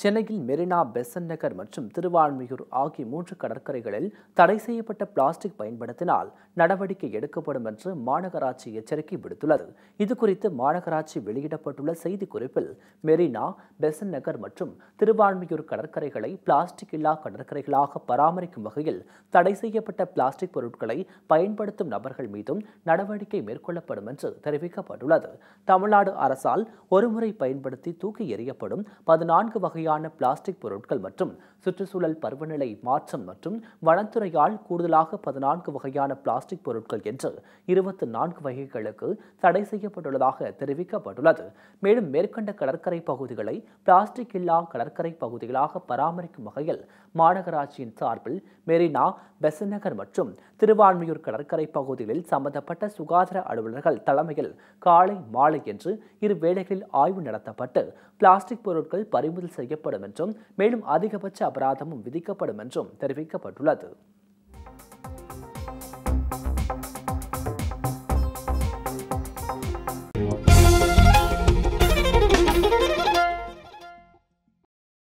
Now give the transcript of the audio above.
சென்னையில் மெரினா பெசன் நகர் மற்றும் திருவான்மியூர் ஆகிய மூன்று கடற்கரைகளில் தடை செய்யப்பட்ட பிளாஸ்டிக் பயன்படுத்தினால் நடவடிக்கை எடுக்கப்படும் என்று மாநகராட்சி எச்சரிக்கை விடுத்துள்ளது இதுகுறித்து மாநகராட்சி வெளியிடப்பட்டுள்ள செய்திக்குறிப்பில் மெரினா பெசன் நகர் மற்றும் திருவான்மியூர் கடற்கரைகளை பிளாஸ்டிக் இல்லா கடற்கரைகளாக பராமரிக்கும் வகையில் தடை செய்யப்பட்ட பிளாஸ்டிக் பொருட்களை பயன்படுத்தும் நபர்கள் மீதும் நடவடிக்கை மேற்கொள்ளப்படும் என்று தெரிவிக்கப்பட்டுள்ளது தமிழ்நாடு அரசால் ஒருமுறை பயன்படுத்தி தூக்கி எறியப்படும் பதினான்கு வகை தேவையான பிளாஸ்டிக் பொருட்கள் மற்றும் சுற்றுச்சூழல் பருவநிலை மாற்றம் மற்றும் வனத்துறையால் கூடுதலாக பதினான்கு வகையான பிளாஸ்டிக் பொருட்கள் என்று இருபத்தி நான்கு வகைகளுக்கு தடை செய்யப்பட்டுள்ளதாக தெரிவிக்கப்பட்டுள்ளது மேலும் மேற்கண்ட கடற்கரை பகுதிகளை பிளாஸ்டிக் இல்லா கடற்கரை பகுதிகளாக பராமரிக்கும் வகையில் மாநகராட்சியின் சார்பில் மெரினா பெசநகர் மற்றும் திருவான்மையூர் கடற்கரை பகுதிகளில் சம்பந்தப்பட்ட சுகாதார அலுவலர்கள் தலைமையில் காலை மாலை என்று இரு வேளைகளில் ஆய்வு நடத்தப்பட்டு பிளாஸ்டிக் பொருட்கள் பறிமுதல் செய்ய செய்யப்படும் என்றும் மேலும் அதிகபட்ச அபராதமும் விதிக்கப்படும் என்றும் தெரிவிக்கப்பட்டுள்ளது